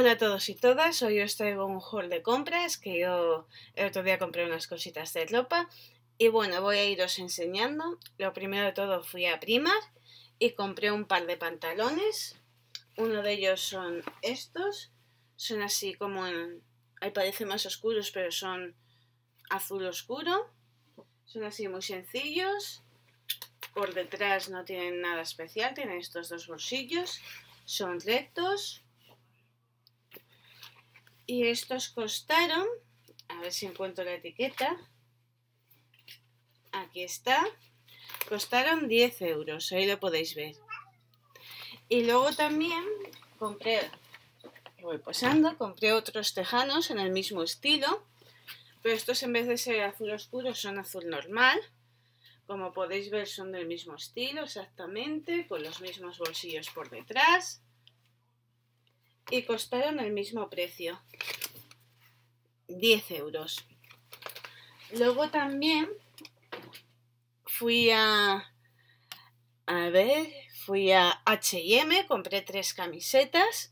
Hola a todos y todas, hoy os traigo un haul de compras que yo el otro día compré unas cositas de ropa y bueno, voy a iros enseñando. Lo primero de todo fui a Primark y compré un par de pantalones. Uno de ellos son estos, son así como en... ahí parece más oscuros pero son azul oscuro. Son así muy sencillos, por detrás no tienen nada especial, tienen estos dos bolsillos, son rectos y estos costaron, a ver si encuentro la etiqueta, aquí está, costaron 10 euros, ahí lo podéis ver. Y luego también compré, voy posando, compré otros tejanos en el mismo estilo, pero estos en vez de ser azul oscuro son azul normal. Como podéis ver son del mismo estilo exactamente, con los mismos bolsillos por detrás y costaron el mismo precio, 10 euros. Luego también fui a, a ver, fui a H&M, compré tres camisetas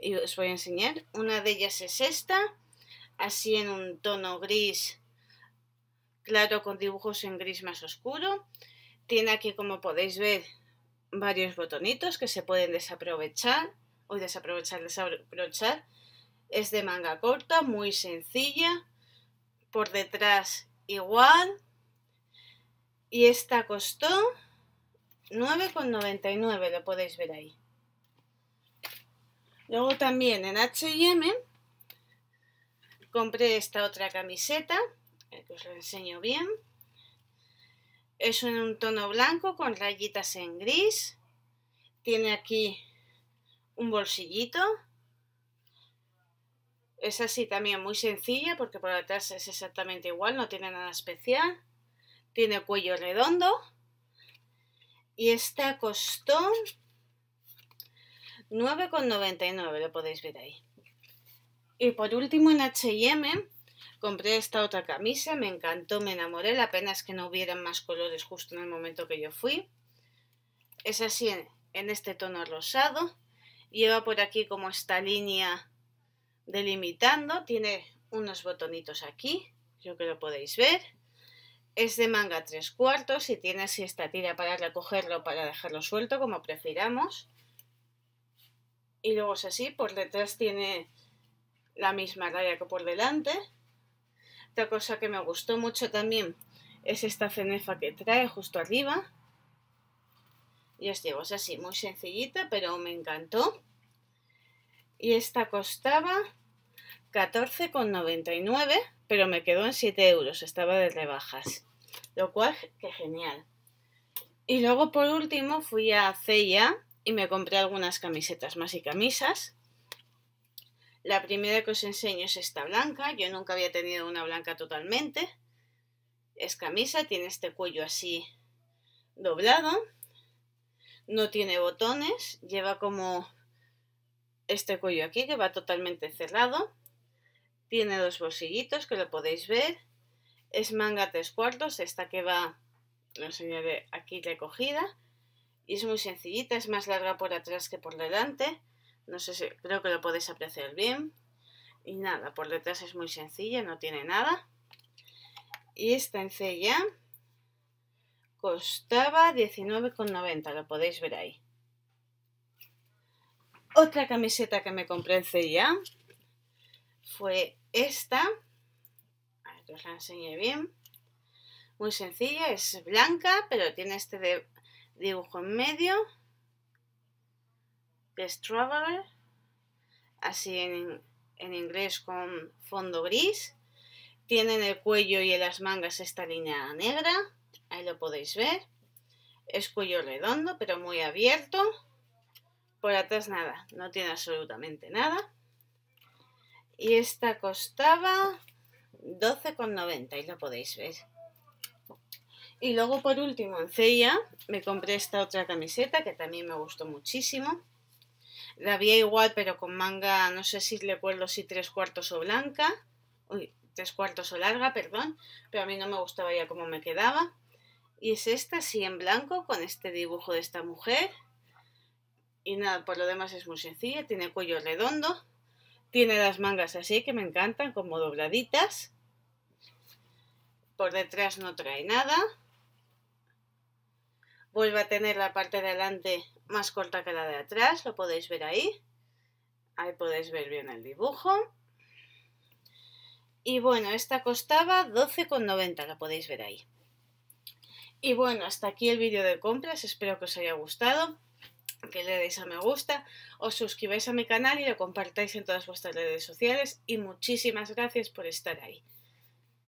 y os voy a enseñar. Una de ellas es esta, así en un tono gris claro con dibujos en gris más oscuro. Tiene aquí, como podéis ver, varios botonitos que se pueden desaprovechar o desaprovechar, desaprovechar. Es de manga corta, muy sencilla, por detrás igual. Y esta costó 9,99, lo podéis ver ahí. Luego también en H&M compré esta otra camiseta, eh, que os lo enseño bien. Es en un tono blanco con rayitas en gris. Tiene aquí un bolsillito. Es así también muy sencilla porque por detrás es exactamente igual, no tiene nada especial. Tiene cuello redondo. Y esta costó 9,99, lo podéis ver ahí. Y por último en H&M compré esta otra camisa, me encantó, me enamoré, la pena que no hubieran más colores justo en el momento que yo fui. Es así en este tono rosado lleva por aquí como esta línea delimitando, tiene unos botonitos aquí, yo que lo podéis ver. Es de manga tres cuartos y tiene así esta tira para recogerlo o para dejarlo suelto, como prefiramos. Y luego es así, por detrás tiene la misma raya que por delante. Otra cosa que me gustó mucho también es esta cenefa que trae justo arriba. Y os digo, así, muy sencillita, pero me encantó. Y esta costaba 14,99, pero me quedó en 7 euros, estaba de rebajas. Lo cual, que genial. Y luego por último fui a Ceia y me compré algunas camisetas más y camisas. La primera que os enseño es esta blanca. Yo nunca había tenido una blanca totalmente. Es camisa, tiene este cuello así doblado no tiene botones, lleva como este cuello aquí que va totalmente cerrado, tiene dos bolsillitos que lo podéis ver, es manga tres cuartos, esta que va, lo enseñaré aquí recogida, y es muy sencillita, es más larga por atrás que por delante, no sé si creo que lo podéis apreciar bien, y nada, por detrás es muy sencilla, no tiene nada, y esta en costaba 19,90, lo podéis ver ahí. Otra camiseta que me compré en CIA fue esta. os la enseñé bien. Muy sencilla, es blanca, pero tiene este dibujo en medio. Es Traveler. Así en inglés con fondo gris. Tiene en el cuello y en las mangas esta línea negra, ahí lo podéis ver. Es cuello redondo, pero muy abierto. Por atrás nada, no tiene absolutamente nada. Y esta costaba 12,90 y lo podéis ver. Y luego por último en Cella me compré esta otra camiseta que también me gustó muchísimo. La había igual pero con manga, no sé si le recuerdo si tres cuartos o blanca. Uy, tres cuartos o larga, perdón, pero a mí no me gustaba ya cómo me quedaba. Y es esta, así en blanco, con este dibujo de esta mujer. Y nada, por lo demás es muy sencilla, tiene cuello redondo, tiene las mangas así que me encantan, como dobladitas. Por detrás no trae nada. Vuelve a tener la parte de adelante más corta que la de atrás, lo podéis ver ahí. Ahí podéis ver bien el dibujo. Y bueno, esta costaba 12,90, la podéis ver ahí. Y bueno, hasta aquí el vídeo de compras, espero que os haya gustado, que le deis a me gusta, os suscribáis a mi canal y lo compartáis en todas vuestras redes sociales y muchísimas gracias por estar ahí.